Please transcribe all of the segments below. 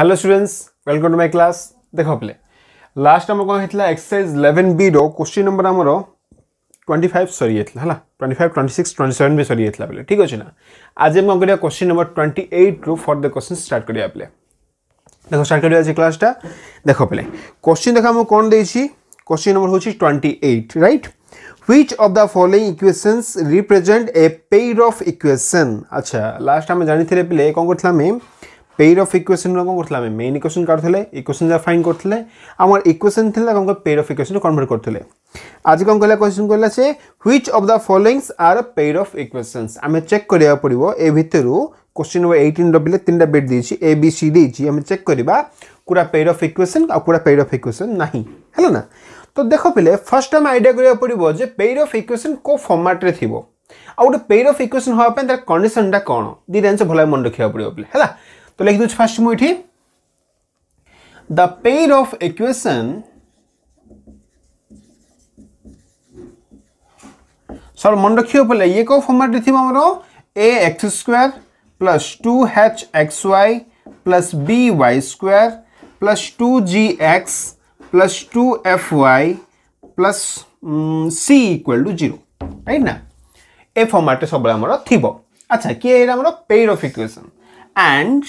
Hello students welcome to my class ଦେଖ ପିଲେ last ଆମର କ'ଣ ହେଇଥିଲା ଏକ୍ସରସାଇଜ୍ ଇଲେଭେନ୍ ବିର କୋଶ୍ଚିନ୍ ନମ୍ବର ଆମର ଟ୍ୱେଣ୍ଟି ଫାଇଭ୍ ସରିଯାଇଥିଲା ହେଲା twenty five twenty six twenty seven ବି ସରିଯାଇଥିଲା ବେଲେ ଠିକ୍ ଅଛି ନା ଆଜି ଆମେ କ'ଣ କରିବା କୋଶ୍ଚିନ୍ ନମ୍ବର ଟ୍ୱେଣ୍ଟି ଏଇଟ୍ରୁ ଫର୍ଦ କୋଶ୍ଚିନ୍ ଷ୍ଟାର୍ଟ କରିବା ବେଲେ ଦେଖ ଷ୍ଟାର୍ଟ କରିବା ଆଜି କ୍ଲାସ୍ଟା ଦେଖ ବେଲେ କୋଶ୍ଚିନ୍ ଦେଖ ଆମକୁ କ'ଣ ଦେଇଛି କୋଶ୍ଚିନ୍ ନମ୍ବର ହେଉଛି twenty eight right which of the following equations represent a pair of equation আচ্ছা লাস্ট আমি জানিছিলে পিলে কোন করছিলাম আমি পেইর ଅଫ୍ ଇକ୍ୱେସନ୍ କ'ଣ କରୁଥିଲେ ଆମେ ମେନ୍ ଇକ୍ୱେସନ୍ କାଢ଼ୁଥିଲେ ଇକ୍ୱେସନ୍ ଯାହା ଫାଇନ୍ କରୁଥିଲେ ଆମର ଇକ୍ୱେସନ୍ ଥିଲା କ'ଣ ପେଇର୍ ଅଫ୍ ଇକ୍ୱେସନ୍ କନଭର୍ଟ କରୁଥିଲେ ଆଜି କ'ଣ କହିଲା କ୍ୱେଶ୍ଚନ୍ କହିଲା ସେ which of the followings are pair of equations ଆମେ ଚେକ୍ କରିବାକୁ ପଡ଼ିବ ଏ ଭିତରୁ क्वेश्चन नंबर एटीन रही तीन बेट देती ए बी सी डी आम चेक करवा कूड़ा पेड अफ इक्वेसन आ कूड़ा पेड अफ इक्वेसन ना है ना तो देख पे फर्स्ट आम आईडिया करा पड़ो जो पेड अफ इक्वेसन को फर्माट्रे थी आ गए पेड अफ इक्वेसन हाँपाई तार कंडीशन टा कौन दुटा जिन भल मन रखा पड़ो बोले है তো ଲେଖି ଦେଉଛି ଫାଷ୍ଟ ମୁଁ ଏଠି ଦ ପେର୍ ଅଫ୍ ଇକ୍ୱେସନ୍ ସର୍ ମନେ ରଖିବାକୁ ପଡ଼ିଲା ଇଏ କେଉଁ ଫର୍ମାଟ୍ରେ ଥିବ ଆମର A X square plus two H X Y plus B Y square plus two G X plus two F Y plus C equal to zero right ନା ଏ ଫର୍ମାଟ୍ରେ ସବୁବେଳେ ଆମର ଥିବ ଆଚ୍ଛା କିଏ ଏଇଟା ଆମର pair of equation and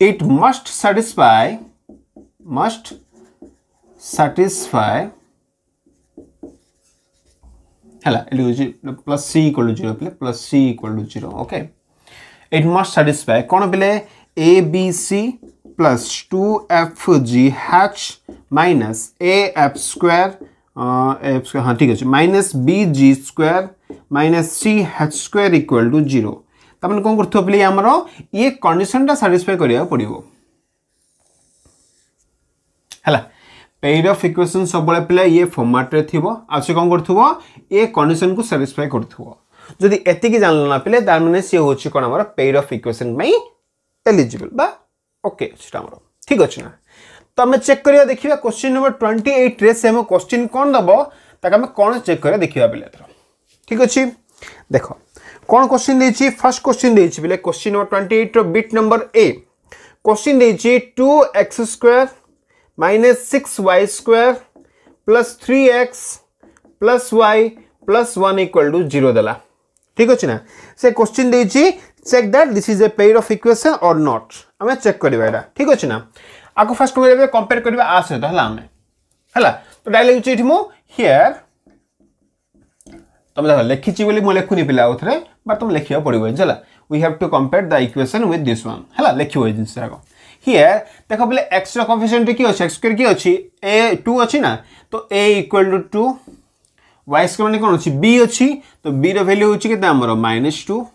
it must satisfy must satisfy ହେଲା ଏଠି ହେଉଛି plus C equal to zero ପିଲେ plus C equal to zero okay it must satisfy କ'ଣ ପିଲେ A B C plus two F G H minus A F square F square ହଁ ଠିକ୍ ଅଛି minus B G square minus C H square equal to zero ତାମାନେ କ'ଣ କରୁଥିବ ପିଲେ ଆମର ଇଏ କଣ୍ଡିସନଟା ସାଟିସ୍ଫାଏ କରିବାକୁ ପଡ଼ିବ ହେଲା পেইড অফ ইকুয়েসন সবুলে পিলা ইয়ে ফর্মাটে থিব আর সে কম করুব এ কন্ডিশন কু স্যাটিসফাই করুব যদি এতিকি জানল না পিলে তার মানে সি হচ্ছে কোণ আমার পেইড অফ ইকুয়েসন পাই এলিজিবল বা ওকে সেটা আমার ঠিক আছে না তো আমি চেক করিয়া দেখিবা কোশ্চিন নম্বর 28 রে সে আমি কোশ্চিন কোন দব তাকে আমি কোন চেক করিয়া দেখিবা পিলে ঠিক আছে দেখো कौन क्वेश्चन देखिए ଫାର୍ଷ୍ଟ क्वेश्चन ଦେଇଛି बोले क्वेश्चन नंबर ट्वेंटी ଏଇଟ୍ର ବିଟ୍ नंबर ए क्वेश्चन देखिए two X square minus six Y square plus three X plus Y plus one equal to zero देला ठीक अच्छे ना से क्वेश्चन देखिए check that this is a pair of equation or not आम check करवा ठीक अच्छे ना आपको फास्ट कंपेयर करवा सहित है तो डायरेक्ट मुझे हियर तुम देख लिखी मुझे लिखुनि पे आउ थे बट तुम लिखा पड़ो then we have to compare the equation with this one है लिखे ये जिनको हिअर देख बोले एक्सर कंफ्यूशन किए अच्छे एक्सक्वेर किए अच्छी ए टू अच्छी ना तो A equal to two Y square मैंने कौन अच्छी बी अच्छी तो बी रैल्यू हो माइनस टू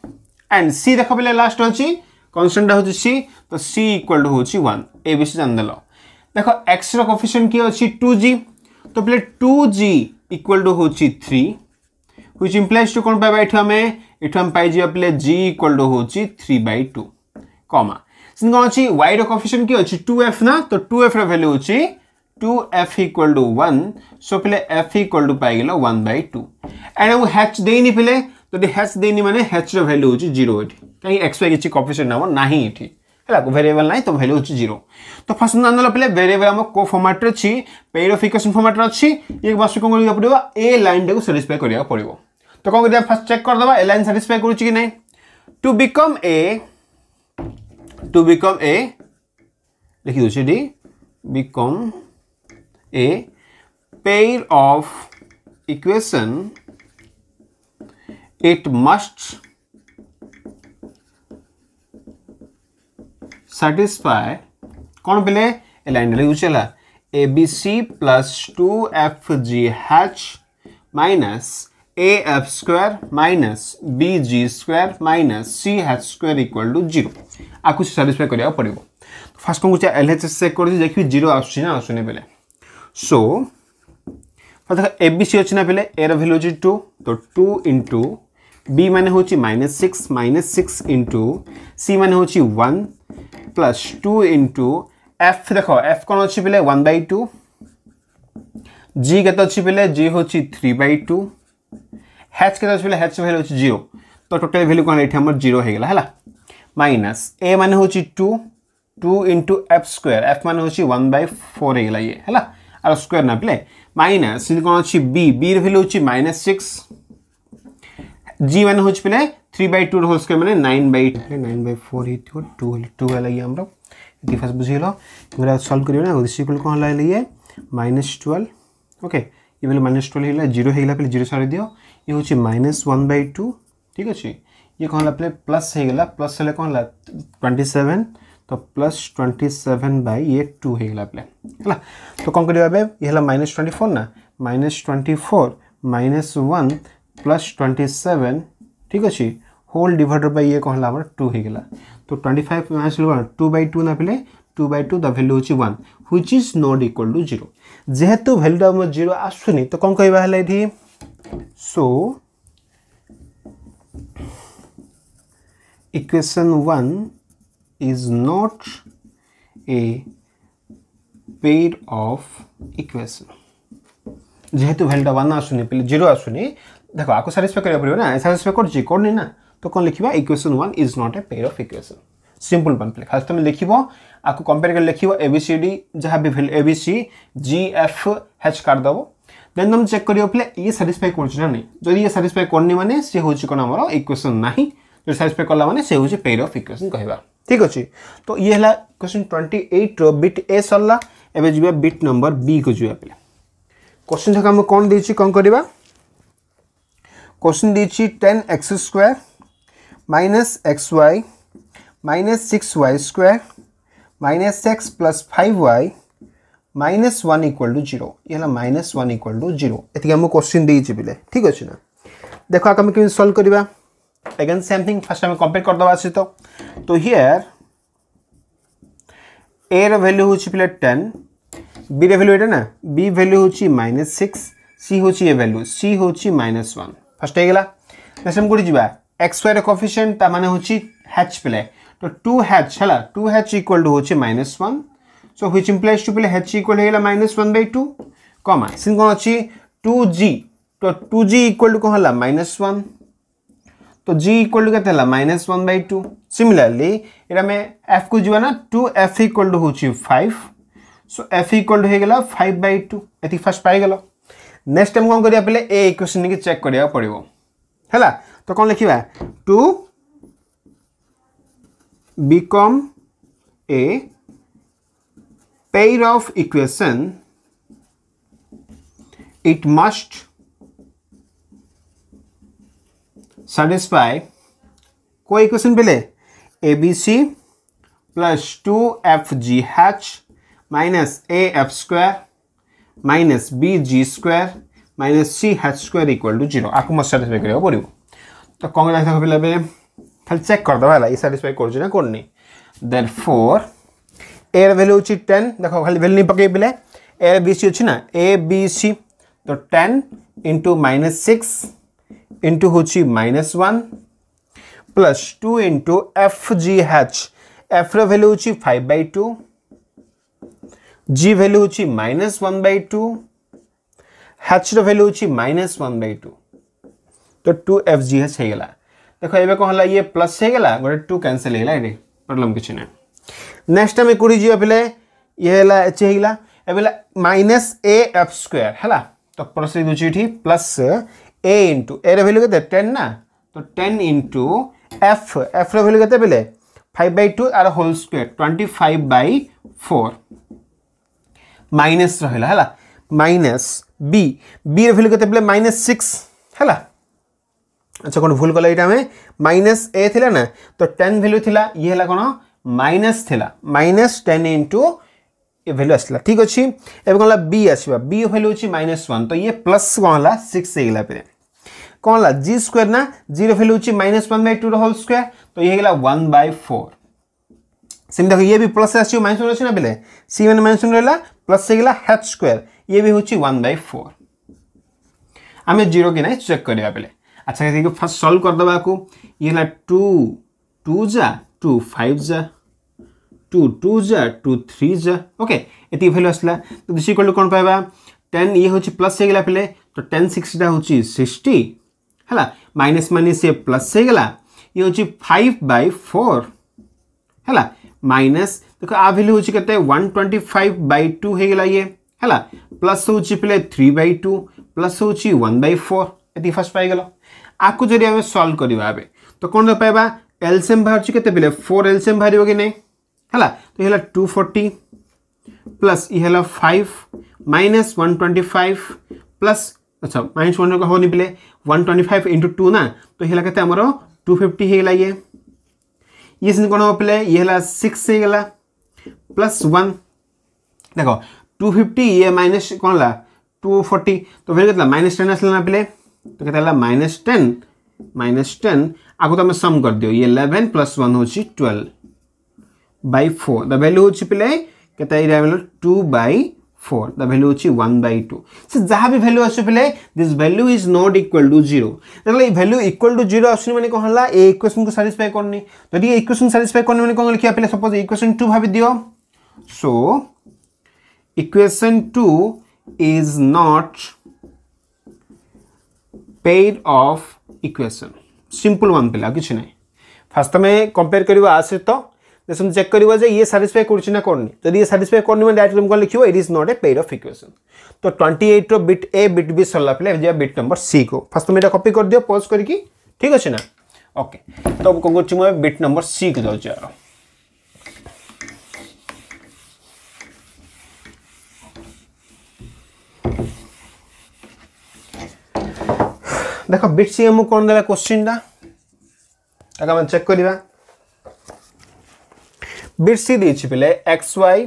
एंड सी देख बोले लास्ट अच्छी कनसटेन्ट हो सी तो सी इक्वाल टू हूँ वन ए विषय जानदेल देख एक्सर कफिसीय किए अच्छी टू जी तो बोले टू जि इक्वाल टू हूँ थ्री व्हिच इम्प्लाइज टू कौन पाइबा ये आम पाइबा पे जी इक्वाल टू हूँ थ्री बै टू कमा से कौन अच्छी वाई रफिशन किए अच्छी टू एफ ना तो टू एफ रैल्यू अच्छी two F equal to one so पे एफ इक्वाल टू पाइल वन बै टू एंड आउ हैच देनी पे तो ये हैच देनी मैंने हैच रैल्यू हूँ जीरो कहीं एक्स वाई किसी कफिशन हम ना ही है भेरिएबल ना तो भैल्यू हूँ जीरो तो फर्स्ट नाम पे भेरिएबल आम को फर्माट्रे अच्छी पेड अफ इक्वेशन फर्माट्रे अच्छी ये बस कौन करने पड़ो ए लाइन टाक साटिस्फाए कराया पड़ो तो कौन कर फास्ट चेक करदे ए लाइन साटिस्फाई करुच्च कि ना to become a to become a लिखी दूसरे डी become a pair of equation it must satisfy कौन पे एलाइन लिखुच है A B C plus two F G H minus AF square minus BG square minus CH square equal to 0 आपको satisfy करिया पड़ेगो फर्स्ट कोन कुछ LHS चेक कर दे देखि 0 आछी ना आसुने बेले सो देखो ABC अछि ना बेले A रा वैल्यू अछि 2 तो 2 into B माने होछि -6 -6 into C माने होछि 1 plus 2 into F देखो F कोन अछि बेले 1/2 G केते अछि बेले G होछि 3/2 हेच के हेच भैल्यू हूँ जीरो तो टोटाल भैल्यू कौन ये जीरो होगा है माइनस ए मान हूँ two two into F square F मान हूँ वन बै फोर होगा ये है स्क्वयर नापिले माइनास कौन अच्छी बी बी रैल्यू हूँ माइनास सिक्स जी मान हूँ पे थ्री बै टू स्क् मैंने nine by nine by four हो टू टू है ये फास्ट बुझे सल्व करेंगे ना सिक्वल कौन है ये ट्वेल्व ओके ये माइनस ट्वेल्व होगा जीरो होगा पहले जीरो सारी दियो ये हूँ माइनस वन बै टू ठीक अच्छे ये कौन है पहले प्लस होगा प्लस हेल्ला कौन है ट्वेंटी सेवेन तो प्लस ट्वेंटी सेवेन बै ये टू होगा पहले है तो कौन करवा ये माइनस ट्वेंटी फोर ना minus twenty four minus one plus twenty seven ठीक अच्छे होल डिडेड बै ये कौन है टू होगा तो twenty five minus two by two ना पहले टू बै टू दैल्यू हूँ one which is not equal to zero जेहेतु भैल्यू आम जीरो आसुनी तो कौन कह so equation one is not a pair of equation जेहेतु भैल्यूटा वन आसुनी जीरो आसुनी देख आपको सारे पड़ेगा ना सारे तो कौन लिखा equation one is not a pair of equation simple one ପ୍ଲେକ୍ ଫାର୍ଷ୍ଟ ତୁମେ ଲେଖିବ ଆକୁ କମ୍ପେୟାର କରି ଲେଖିବ ଏ ବି ସି ଡି ଯାହା ବି A B C G F H କାଢ଼ିଦେବ ଦେନ୍ ତୁମେ ଚେକ୍ କରିବ ପିଲା ଇଏ ସାଟିସ୍ଫାଏ କରୁଛି ନା ନାହିଁ ଯଦି ଇଏ ସାଟିସ୍ଫାଏ କରୁନି ମାନେ ସେ ହେଉଛି କ'ଣ ଆମର ଇକ୍ୱେସନ୍ ନାହିଁ ଯଦି ସାଟିସ୍ଫାଏ କଲା ମାନେ ସେ ହେଉଛି ପେର୍ ଅଫ୍ ଇକ୍ୱେସନ୍ କହିବା ଠିକ୍ ଅଛି ତ ଇଏ ହେଲା କ୍ୱେଶ୍ଚିନ୍ ଟ୍ୱେଣ୍ଟି ଏଇଟ୍ର ବିଟ୍ ଏ ସରିଲା ଏବେ ଯିବା ବିଟ୍ ନମ୍ବର ବିକୁ ଯିବା ପିଲା क्वेश्चन जाक आम कौन दे कौन करवा क्वेश्चन दे then X square minus X Y minus six Y square minus X plus five Y minus one equal to zero ये minus one equal to zero आम क्वेश्चन देती बेले ठीक अच्छे ना देख आम केमी सल्व करवा एगेन सेम थिंग फास्ट आम कंपेयर करदे सहित तो हियर ए रैल्यू हूँ पे टेन बी रैल्यू ये ना बी भैल्यू हूँ माइनस सिक्स सी हूँ ए भैल्यू सी हूँ माइनस वन फास्ट होगा गला नेक्स्ट आम कौटी जावा एक्स वाई रफिसीयंट मैंने हूँ एच पे तो टू हैच है टू हैच इक्वल टू हूँ minus one so which implies two पे हैच इक्वल होगा minus one by two comma से कौन अच्छी टू जी तो टू जी इक्वल टू कौन तो है माइनस वन तो जी इक्वाल टू के minus one by two similarly ये एफ को जीवा ना टू एफ इक्वल टू हूँ five so F equal to होगा फाइव बै टू ये फास्ट पाइल नेक्स्ट टाइम कौन करवा ए इक्वेसन चेक करा पड़ो है तो कौन लिखा to become a pair of equation it must satisfy कोई इक्वेशन पहले A B C plus two F G H minus A F square minus B ji square minus C H square equal to zero आपको मत साटिसफाई करा खाली check कर दबा है ये सैटिस्फाई कर देर फोर एर वैल्यू हूँ टेन देख खाली वैल्यू नहीं पक बिले एर बी सी अच्छी ना ए बी सी तो ten into minus six into हूँ minus one plus two into F G H F रैल्यू हूँ five by two G value हूँ minus one by two H रैल्यू हूँ माइनस वन बै टू तो two F G H होगा ଦେଖ ଏବେ କ'ଣ ହେଲା ଇଏ ପ୍ଲସ୍ ହେଇଗଲା ଗୋଟେ ଟୁ କ୍ୟାନସେଲ୍ ହେଇଗଲା ଏଠି ପ୍ରୋବ୍ଲେମ୍ କିଛି ନାହିଁ ନେକ୍ସଟ ଆମେ କୋଉଠି ଯିବା ପିଲେ ଇଏ ହେଲା ଏଚ୍ ହେଇଗଲା ଏବେ ହେଲା ମାଇନସ୍ ଏ ଏଫ୍ ସ୍କୋୟାର ହେଲା ତ ପ୍ଲସ୍ ଦେଇଦେଉଛି ଏଠି ପ୍ଲସ୍ ଏ ଇଣ୍ଟୁ ଏର ଭ୍ୟାଲ୍ୟୁ କେତେ ଟେନ୍ ନା ତ ଟେନ୍ ଇଣ୍ଟୁ ଏଫ୍ ଏଫ୍ର ଭ୍ୟାଲ୍ୟୁ କେତେ ପିଲେ फाइव बै टू आर whole square twenty five by four minus रहा है माइनस बी बी रैल्यू के माइनस सिक्स है अच्छा कौन भूल गला ये माइनस ए थी ना तो टेन भैल्यू थी ये कौन माइनस কোণ মাইনাস লা মাইনাস ये भैल्यू आसला ठीक अच्छे एवं कौन बी आसवा बी भैल्यू हूँ माइनस वन तो ये प्लस कौन है सिक्स होगा पे कौन है जी स्क्वेयर ना जीरो भैल्यू हूँ minus one by two whole square तो ये होगा वन बै फोर सेम देख ये भी प्लस आस माइनस वन अच्छे ना पे सी मैंने माइनस वन रहा प्लस होगा हेच स्क्वयर ये भी हूँ वन बै फोर आम जीरो कि ना चेक करवा पे अच्छा देखिए फर्स्ट सॉल्व करदे ये टू टू जा टू फाइव जा टू टू जा टू थ्री जा ओके तो ये भैल्यू आसला तो दिस इक्वल टू कौन पाया टेन ये हूँ प्लस गाला पहले तो टेन सिक्सटा हूँ सिक्सटी है माइनस मानी सी प्लस होगा ये हूँ फाइव बै फोर है माइनस देखो आ भैल्यू हूँ के one twenty five by two होगा ये है प्लस हूँ पे थ्री बै टू प्लस हूँ वन बै फोर ये फर्स्ट पाईल आपको जब आम सल्व करवा तो कौन पाइबा एलसीएम बाहर के फोर एलसीएम बाहर कि नहीं है तो ये टू फोर्टी प्लस ये five minus one twenty five plus अच्छा माइनस वन होनी बेले one twenty five into two ना तो ये कैसे आम टू फिफ्टी होगा ये ये सी कौन हम पे ये सिक्स सिक्स गला प्लस वन देख टू फिफ्टी ये माइनस कौन ला टू फोर्टी तो फिर माइनस टेन आसला ना पे तो कहता है माइनस टेन माइनस टेन आपको तुम सम कर दियो इलेवेन प्लस वन हूँ twelve by four the value हूँ पिले के two by four the value हूँ वन बै टू से जहाँ भी भैल्यू आसू पिले this value is not equal to zero value equal to zero आसुनी मैंने कौन है ये इक्वेसन को साटिस्फाए करनी जब ये इक्वेसन साटिस्फाए करनी मैंने कौन लिखा पे सपोज इक्वेसन टू भाभी दि so equation two is not pair of equation simple one पिला कि ना फास्ट तुम्हें कंपेयर कर सहित देखो चेक करे साटिसफाए करना करनी जब ये साटिसफाए करनी मैं डायरेक्ट तुमको लिखो it is not a pair of equation तो ट्वेंटी एट्र बिट ए बिट बी सरला पे जाए बिट नंबर सी को फास्ट तुम्हें कपी कर दिव पज करके ठीक अच्छे ना ओके तो कौन कर बिट नंबर सी को जाऊँ देख बीट सी एम कौन देगा क्वेश्चन टाक चेक करवा बीट सी दे पे X Y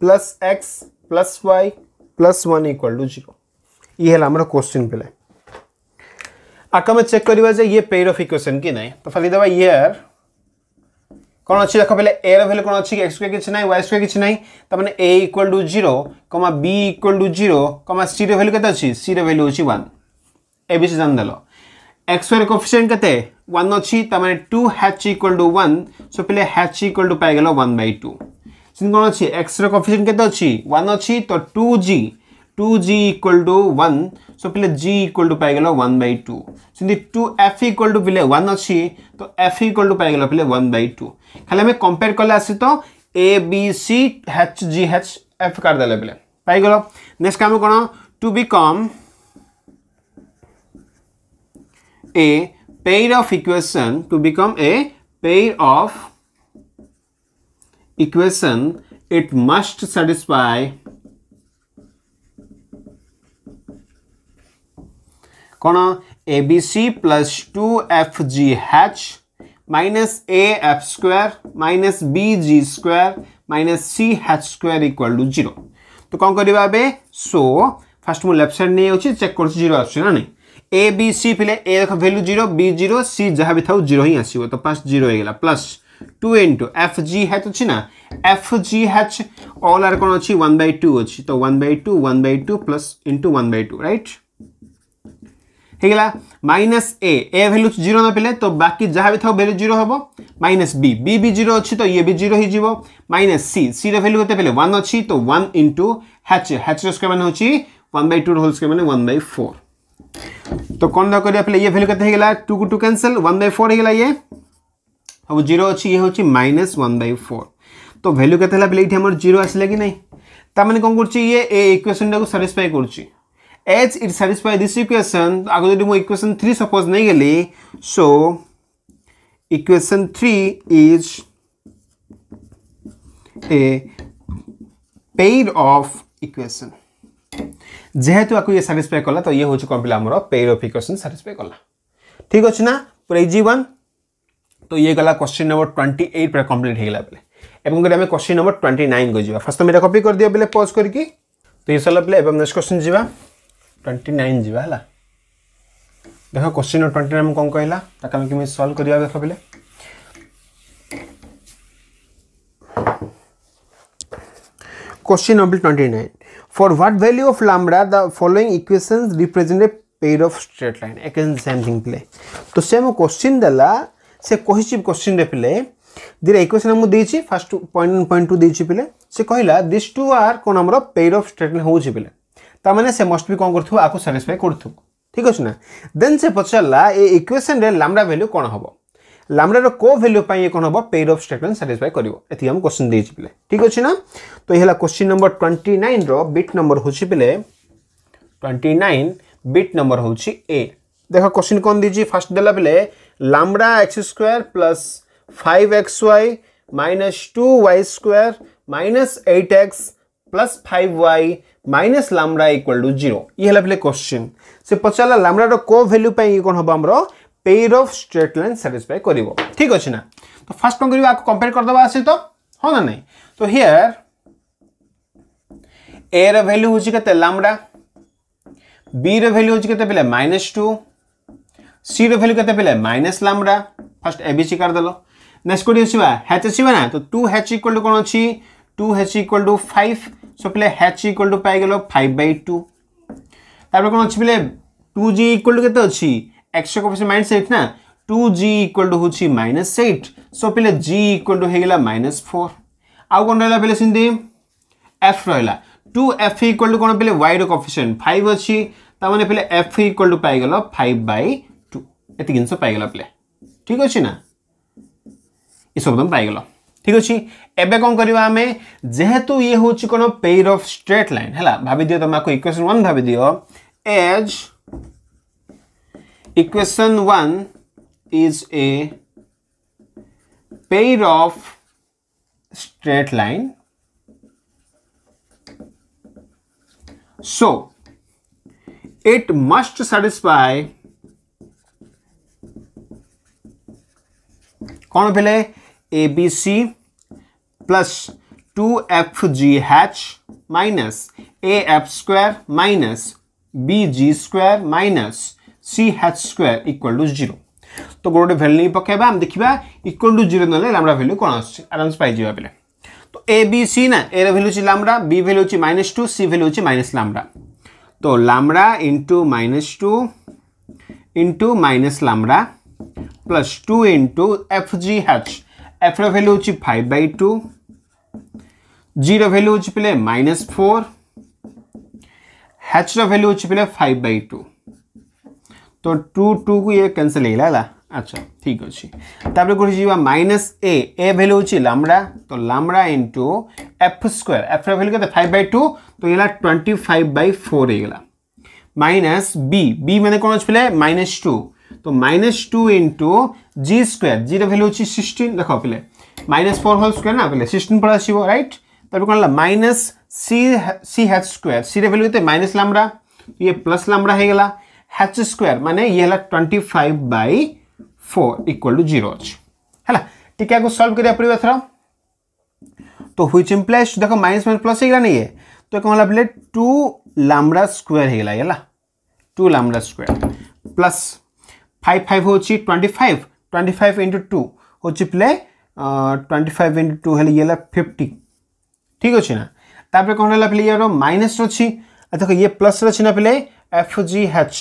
plus X plus Y plus one equal to zero ये आमर क्वेश्चन पे आक आम चेक करवा ये पेयर ऑफ इक्वेशन कि ना तो फाली देवा इयर कौन अच्छी देख पहले एर भैल्यू कौन अच्छी एक्स स्क् ना वाई स्क् किसी ना तो मैंने A equal to zero comma B equal to zero comma C रैल्यू के सी रैल्यू हूँ वन एबीसी जानदेलो एक्स वायर कोफिशियंट केते 1 अछि तामाने 2 हैच इक्वल टू 1 सो पहिले हैच इक्वल टू पाइ गेलो 1 बाय 2 सिन कोन अछि एक्स रे कोफिशियंट केते अछि 1 अछि तो 2g 2g इक्वल टू 1 सो पहिले g इक्वल टू पाइ गेलो 1 bye 2 sin 2f equal to पहिले 1 अछि तो f इक्वल टू पाइ गेलो पहिले 1 बाय 2 खाली हमें कंपेयर करले आसी तो A B C H G H F करदेले बेले पाइगल नेक्स्ट काम कौन to become a pair of equation to become a pair of equation it must satisfy कौन A B C plus two F G H minus A F square minus B ji square minus C H square equal to zero तो कौन करवा so first मु left side नहीं जाऊँगी check करो zero आस नहीं A B C फिर A value zero B zero C जहाँ भी था जीरो ही आसो तो फास्ट जीरो होगा plus two into F G H अच्छी ना F G hatch Al are कौन अच्छी वन बै टू अच्छी तो one by two one by two plus into one by two right ହେଇଗଲା minus A A value zero ନ ପିଲେ ତ ବାକି ଯାହା ବି ଥାଉ ଭ୍ୟାଲ୍ୟୁ ଜିରୋ ହେବ minus B B B zero ଅଛି ତ ଇଏ ବି ଜିରୋ ହେଇଯିବ ମାଇନସ୍ ସି ସିର ଭ୍ୟାଲ୍ୟୁ କେତେ ପିଲେ ୱାନ୍ ଅଛି ତ ୱାନ୍ ଇଣ୍ଟୁ ହ୍ୟାଚ୍ ହ୍ୟାଚ୍ର ସ୍କୋୟାର ମାନେ ହେଉଛି ୱାନ୍ ବାଇ ଟୁର ହୋଲ୍ ସ୍କୋୟାର ମାନେ ୱାନ୍ ବାଇ ଫୋର୍ तो कौन कर ये भैल्यू कैसे होगा टू को two cancel one by four होगा ये अब जीरो अच्छी ये हूँ माइनस वन बै फोर तो भैल्यू कैसे है ये आम जीरो आसला कि नहीं कौन कर इक्वेशन टाक साटिसफाए कर as it satisfy this equation आगे जो मुझे इक्वेशन थ्री सपोज नहीं गली so equation three is a pair of equation যেহেতু আকু ইয়ে সাটিসফাই কলা তো ইয়ে হচ্ছে কম পিলা আমার পেইর অফ ইকুয়েসন সাটিসফাই কলা ঠিক আছে না পুরো ইজি ওয়ান তো ইয়ে গলা কোশ্চেন নম্বর টোয়েন্टी एट পুরা কমপ্লিট হয়ে গলা বেলে এবং গোটে আমি কোশ্চেন নম্বর টোয়েন্टी নাইন কু যা ফার্স্ট তুমি এটা কপি করে দিও বেলে পজ করিকি তো ইয়ে সরলা বেলে এবং নেক্সট কোশ্চেন যা টোয়েন্टी নাইন যা হল দেখ কোশ্চেন নম্বর টোয়েন্टी নাইন কম কহিলা তাকে আমি কেমি সলভ করা দেখ বেলে question number twenty nine For what value of lambda, the following equations represent a pair of straight line. Again, same thing play. तो से हम क्वेश्चन देला से कहिछि क्वेश्चन रे पिले दिर इक्वेशन हम देछि फर्स्ट पॉइंट 1 पॉइंट 2 देछि पिले से कहला दिस टू आर कोन हमरो पेयर ऑफ स्ट्रेट लाइन होछि पिले ता माने से मस्ट बी कोन करथु आको सैटिस्फाई करथु ठीक अछि ना देन से पछला ए इक्वेशन रे लैम्डा वैल्यू कोन लामडार को भैल्यू पर कौन हम पेड अफ स्टेटमेंट साटिसफाई कर क्वेश्चन दे ठीक अच्छे ना तो यह क्वेश्चन नंबर ट्वेंटी नाइन रिट नंबर हूँ पे ट्वेंटी नाइन बिट नंबर हूँ ए देख क्वेश्चन कौन दीजिए फास्ट देखे lambda X square plus five X Y minus two Y square minus eight X plus five Y minus lambda equal to zero ये पे क्वेश्चन से पचारा लामडार को भैल्यू पर कौन हम आम pair of straight line satisfy କରିବ ଠିକ୍ ଅଛି ନା ତ ଫାର୍ଷ୍ଟ କ'ଣ କରିବା ଆକୁ କମ୍ପେୟାର କରିଦେବା ଆ ସହିତ ହଁ ନା ନାହିଁ ତ ହିଅର୍ ଏର ଭ୍ୟାଲ୍ୟୁ ହେଉଛି କେତେ ଲାମ୍ବଡ଼ା ବିର ଭ୍ୟାଲ୍ୟୁ ହେଉଛି କେତେ ପିଲା ମାଇନସ୍ ଟୁ ସିର ଭ୍ୟାଲ୍ୟୁ କେତେ ପିଲା minus lambda first A B C କରିଦେଲ ନେକ୍ସଟ କେଉଁଠି ଆସିବା ହ୍ୟାଚ୍ ଆସିବା ନା ତ ଟୁ ହ୍ୟାଚ୍ ଇକ୍ୱାଲ୍ ଟୁ କ'ଣ ଅଛି two H equal to five so ପିଲେ ହ୍ୟାଚ୍ ଇକ୍ୱାଲ୍ ଟୁ ପାଇଗଲ ଫାଇଭ୍ ବାଇ ଟୁ ତାପରେ କ'ଣ ଅଛି ପିଲେ টু জি ইকুয়াল টু কেতে অছি একশো কোপি মাইনাস এইট ନା ଟୁ ଜି ଇକ୍ୱାଲ୍ ଟୁ ହେଉଛି ମାଇନସ୍ ଏଇଟ୍ ସୋ ପିଲା ଜି ଇକ୍ୱାଲ୍ ଟୁ ହେଇଗଲା ମାଇନସ୍ ଫୋର୍ ଆଉ କ'ଣ ରହିଲା ପିଲା ସେମିତି ଏଫ୍ ରହିଲା ଟୁ ଏଫ୍ ଇକ୍ୱାଲ୍ ଟୁ କ'ଣ ପିଲେ ୱାଇର କଫିସିଏଣ୍ଟ ଫାଇଭ୍ ଅଛି ତା'ମାନେ ପିଲେ ଏଫ୍ ଇକ୍ୱାଲ୍ ଟୁ ପାଇଗଲ ଫାଇଭ୍ ବାଇ ଟୁ ଏତିକି ଜିନିଷ ପାଇଗଲା ପିଲେ ଠିକ୍ ଅଛି ନା ଏସବୁ ତୁମେ ପାଇଗଲ ଠିକ୍ ଅଛି ଏବେ କ'ଣ କରିବା ଆମେ ଯେହେତୁ ଇଏ ହେଉଛି କ'ଣ ପେୟର ଅଫ୍ ଷ୍ଟ୍ରେଟ୍ ଲାଇନ୍ ହେଲା ଭାବିଦିଅ ତୁମେ ଆକୁ ଇକ୍ୱେସନ୍ ୱାନ୍ ଭାବିଦିଅ as equation 1 is a pair of straight line so it must satisfy कौन-पहले ABC plus FG 2FGH minus AF square minus BG square minus C H square equal to zero ତ ଗୋଟେ ଗୋଟେ value ନେଇ ପକାଇବା ଆମେ ଦେଖିବା equal to zero ନେଲେ lambda value କ'ଣ ଆସୁଛି ଆରାମସେ ପାଇଯିବା ପିଲା ତ ଏ ବି ସି ନା ଏର ଭ୍ୟାଲ୍ୟୁ ହେଉଛି ଲାମ୍ବଡ଼ା ବି ଭ୍ୟାଲ୍ୟୁ ହେଉଛି ମାଇନସ୍ ଟୁ ସି ଭ୍ୟାଲ୍ୟୁ ହେଉଛି ମାଇନସ୍ ଲାମ୍ବଡ଼ା তো lambda into minus two into minus lambda plus two into F G H এফর ভ্যালু হচ্ছে ফাইভ বাই টু জির ভ্যালু হচ্ছে পিলে মাইনাস ফোর হ্যাচর ভ্যালু হচ্ছে পিলে ফাইভ বাই টু তো টু টু কু ইয়ে ক্যানসেল হয়ে গেল আচ্ছা ঠিক আছে তাপরে কোটি যা মাইনাস এ এ ভ্যালু হচ্ছে লামড়া তো lambda into F square F value কে ফাইভ বাই টু তো এগুলা টোয়েন্টি ফাইভ বাই ফোর হয়ে গেল মাইনাস বি বি মানে কোণ আছে পিলে মাইনাস টু তো minus two into G square জির ভ্যালু হচ্ছে সিক্সটিন দেখ পিলে মাইনাস ফোর হোল স্কোয়ার না পিলে সিক্সটিন পড়ে আসব রাইট তারপরে কোণ হল minus C C H square সির ভ্যালু কেতে মাইনাস লামড়া ইয়ে প্লাস লামড়া হয়ে গেলা हैच स्क्वायर माने ये twenty five by four equal to zero अच्छे है सल्व करा पड़ो एथर तो ह्विच इम्प्लाइज देख माइनस माइनस प्लस होगा ये तो कौन है बोले टू लामडा स्क्वेयर होगा two lambda square plus five five हूँ twenty five twenty five into two हूँ पिले ट्वेंटी फाइव इंटू टू है ये फिफ्टी ठीक अच्छे ना तापर कौन है ये माइनस अच्छी देख ये प्लस अच्छी ना पे एफ जी एच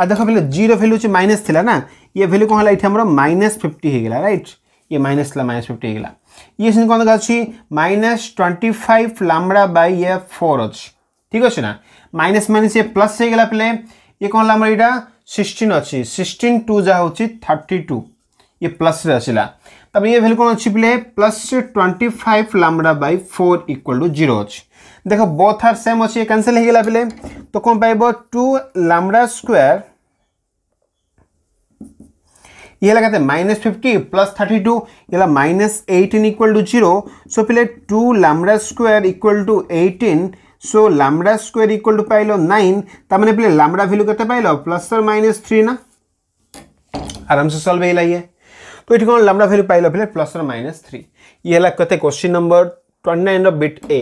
आ देख पहले जीरो भैल्यू हूँ माइनस थी ना ये भैल्यू कौन है ये आम माइनस फिफ्टी होगा रईट ये माइनस है माइनस फिफ्टी होगा ये सी कौन देखा minus twenty five lambda by ये फोर अच्छे ठीक अच्छे ना माइनस माइनस ये प्लस होगा पहले ये कौन है यहाँ सिक्सटीन अच्छी सिक्सटीन टू जहाँ हूँ थर्टी टू ये प्लस आसला तब ये भैल्यू कौन अच्छी পিলে plus twenty five lambda by four equal to zero अच्छी देख बोथ आर सेम अच्छे कैनसल हो गला तो कौन पाइब टू लामडा स्क्वायर ये लगा था minus fifty plus thirty two ये minus eighteen equal to zero so पे two lambda square equal to eighteen so lambda square equal to पाइल नाइन तमें पे लामडा भैल्यू के पाइल प्लस और माइनस थ्री ना आराम से सल्व है तो ये कौन लामडा भैल्यू पाइल पे प्लस और माइनस थ्री ये है कते क्वेश्चन नंबर ટ્વેન્ટી નાઇનર બીટ એ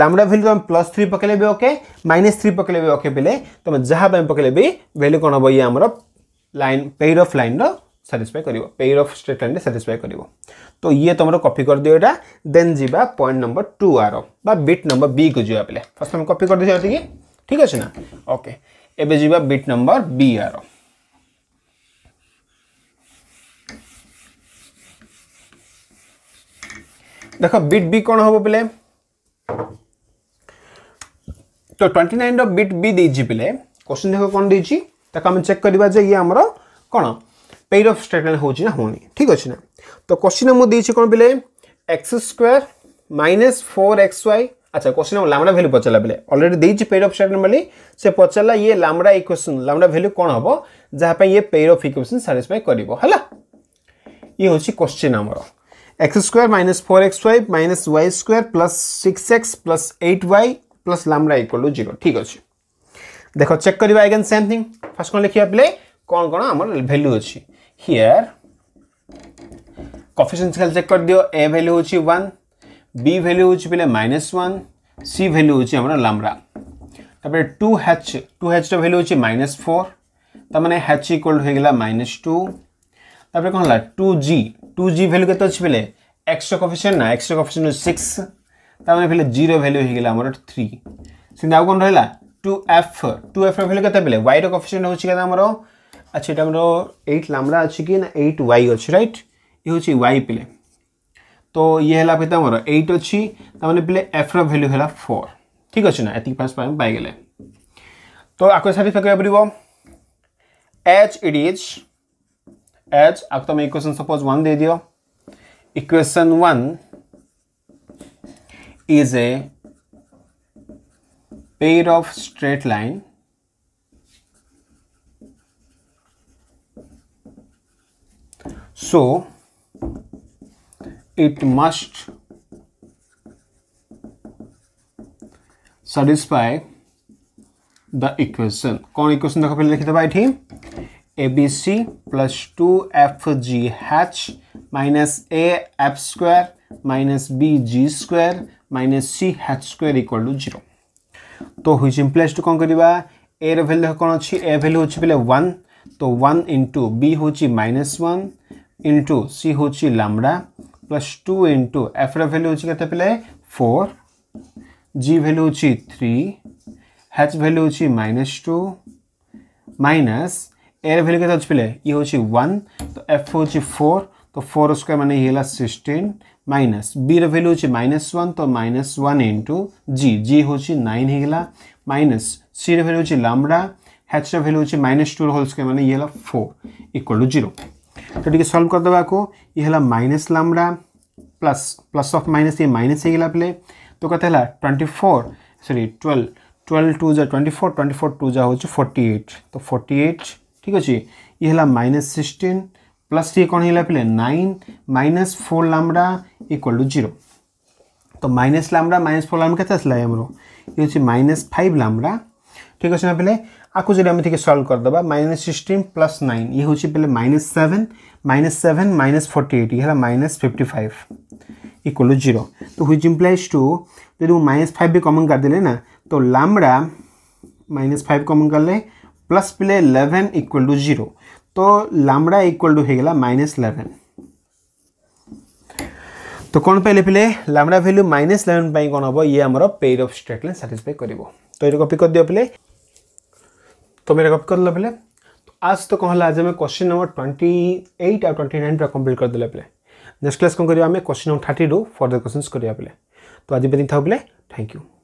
લામડા ભેલ્યુ તમે પ્લસ થ્રી પକେଇଲେ ବି ଓକେ ମାଇନସ୍ ଥ୍ରୀ ପକେଇଲେ ବି ଓକେ ପିଲେ ତମେ ଯାହା ପାଇଁ ପକେଇଲେ ବି ଭ୍ୟାଲ୍ୟୁ କ'ଣ ହେବ ଇଏ ଆମର ଲାଇନ୍ ପେଇର୍ ଅଫ୍ ଲାଇନ୍ର ସାଟିସ୍ଫାଏ କରିବ ପେଇର୍ ଅଫ୍ ଷ୍ଟେଟ୍ ଲାଇନ୍ରେ ସାଟିସ୍ଫାଏ କରିବ ତ ଇଏ ତମର କପି କରିଦିଅ ଏଇଟା ଦେନ୍ ଯିବା ପଏଣ୍ଟ ନମ୍ବର ଟୁ ଆର ବା ବିଟ୍ ନମ୍ବର ବିକୁ ଯିବା ପିଲେ ଫାର୍ଷ୍ଟ ତମେ କପି କରିଦେଇଛ ଏଠିକି ଠିକ୍ ଅଛି ନା ଓକେ ଏବେ ଯିବା ବିଟ୍ ନମ୍ବର ବି ଆର देख बीट बी कौन हम पे तो ट्वेंटी नाइन रिट बी देती पे क्वेश्चन देख कौन देआम चेक करवा ये आमर कौन पेड अफ स्टेटमेंट होना होनी ठीक अच्छे ना तो क्वेश्चन मुझे कौन अच्छा, पे x square minus four x y अच्छा क्वेश्चन लामडा भैल्यू पचारा बेले अलरेडी देती पेड अफ स्टेटमेंट बोली से पचारा ये लामडा इक्वेसन लामडा भैल्यू कौन हम जहाँपाई ये पेड अफ इक्वेसन साटिस्फाए कर ये हूँ क्वेश्चन आमर x square minus four x y minus y square plus six x plus eight y plus lambda equal to zero ঠিক আছে দেখ চেক করা এগেন সেম থিং ফার্স্ট কোণ লিখিবা পিলে কোণ কোণ আমার ভ্যালু অছি হিয়ার কফিসিয়েন্সি খালি চেক করে দিও এ ভ্যালু হচ্ছে ওয়ান বি ভ্যালু হচ্ছে পিলে মাইনাস ওয়ান সি ভ্যালু হচ্ছে আমার লামড়া তারপরে টু হ্যাচ টু হ্যাচর ভ্যালু হচ্ছে মাইনাস ফোর তার মানে হ্যাচ ইকুয়াল হয়ে গেল মাইনাস টু তারপরে কোণ হল two g two g value কেতে অছি বেলে এক্সট্রা কফিসিয়েন্ট না এক্সট্রা কফিসিয়েন্ট সিক্স তার মানে বেলে জিরো ভ্যালু হয়ে গেল আমার থ্রি সেমনি আউ কোণ রহিলা two f two f value কেতে বেলে ওয়াইর কফিসিয়েন্ট হচ্ছে কেন আমার আচ্ছা এটা আমার এইট লামড়া আছে কি না এইট ওয়াই অছি রাইট ये हूँ वाई पिले तो ये है पे तुम एट अच्छी तमें पिले एफ्र भैल्यू है फोर ठीक अच्छे ना ये फास्ट पाइगले तो आपको साटिस्फाई कर एच इट इज एच अब तुम इक्वेशन सपोज वन दे दियो equation one is a pair of straight line so it must satisfy the equation कौन इक्वेशन देखो पहले लिखी दबाई तो A B C plus two F G H minus A F square minus B ji square minus C H square equal to zero तो हुई इम्प्लेस to कौन करवा ए रैल्यू कौन अच्छी ए भैल्यू हूँ पहले वन तो वन इंटु बी हूँ माइनस वन इंटु सी हूँ lambda plus two into f रैल्यू हूँ के पहले फोर जी भैल्यू हूँ थ्री एच भैल्यू हूँ माइनस टू माइनस एर भैल्यू क्या अच्छे ये हूँ वन तो एफ हूँ फोर तो फोर स्क्वायर मैंने ये सिक्सटीन माइनस बी रैल्यू हूँ माइनस वन तो minus one into g g हूँ नाइन होगा माइनस सी रैल्यू हूँ लामडा एच रैल्यू हूँ माइनस टू होल स्क्वायर मान ये फोर इक्वल टू जीरो तो टे सल्व करदे को ये है माइनस लामडा प्लस प्लस अफ माइनस ये माइनस होगा पे तो कहते हैं ट्वेंटी फोर सरी ट्वेल्व ट्वेल्व टू जा twenty four twenty four two जा हूँ फोर्टी एट तो फोर्टी एट ঠিক আছে ই ହେଲା ମାଇନସ୍ ସିକ୍ସଟିନ୍ ପ୍ଲସ୍ ଟି କ'ଣ ହେଲା ପିଲେ nine minus four lambda equal to zero ତ minus lambda minus four lambda କେତେ ଆସିଲା ଆମର ଇଏ ହେଉଛି ମାଇନସ୍ ଫାଇଭ୍ ଲାମ୍ବଡ଼ା ଠିକ୍ ଅଛି ନା ପିଲେ ଆକୁ ଯଦି ଆମେ ଟିକେ ସଲ୍ଭ କରିଦେବା ମାଇନସ୍ ସିକ୍ସଟିନ୍ ପ୍ଲସ୍ ନାଇନ୍ ଇଏ ହେଉଛି ପିଲେ minus seven minus seven minus forty eight ଇଏ ହେଲା minus fifty five equal to zero तो हुई इम्प्लाइज टू यदि वो माइनस फाइव भी कॉमन कर दिले ना तो लामड़ा माइनस फाइव कॉमन कर ले प्लस पिले इलेवेन इक्वल टू जीरो तो लामडा इक्वल टू होगा माइनस इलेवेन तो कौन पाइले पे लामडा भैल्यू माइनस इलेवेन कौन हम ये आम पेयर अफ स्ट्रेट लाइन कर तो ये कपी कर दिया पिले तो मेरा कपी कर पिले तो आज तो कौन आज आम क्वेश्चन नंबर ट्वेंटी एट और ट्वेंटी नाइन पूरा कम्प्लीट करदे पिले नेक्स्ट क्लास कौन करें question number thirty two further question करा पिले तो आज बेदी था पिले थैंक यू